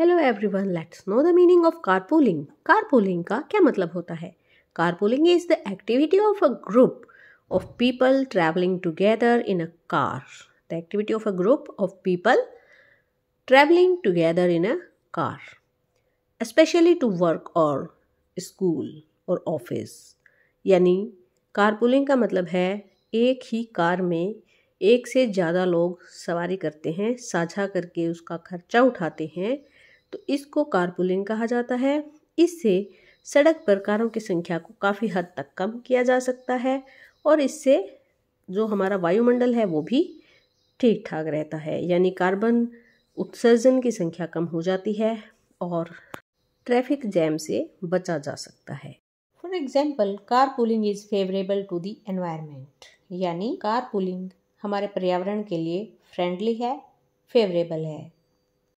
hello everyone let's know the meaning of carpooling carpooling का क्या मतलब होता है carpooling is the activity of a group of people travelling together in a car the activity of a group of people travelling together in a car specially to work और school और office यानी carpooling का मतलब है एक ही car में एक से ज़्यादा लोग सवारी करते हैं साझा करके उसका खर्चा उठाते हैं तो इसको कारपुलिंग कहा जाता है इससे सड़क पर कारों की संख्या को काफ़ी हद तक कम किया जा सकता है और इससे जो हमारा वायुमंडल है वो भी ठीक ठाक रहता है यानी कार्बन उत्सर्जन की संख्या कम हो जाती है और ट्रैफिक जैम से बचा जा सकता है for example carpooling is favourable to the environment यानी कार पुलिंग हमारे पर्यावरण के लिए फ्रेंडली है फेवरेबल है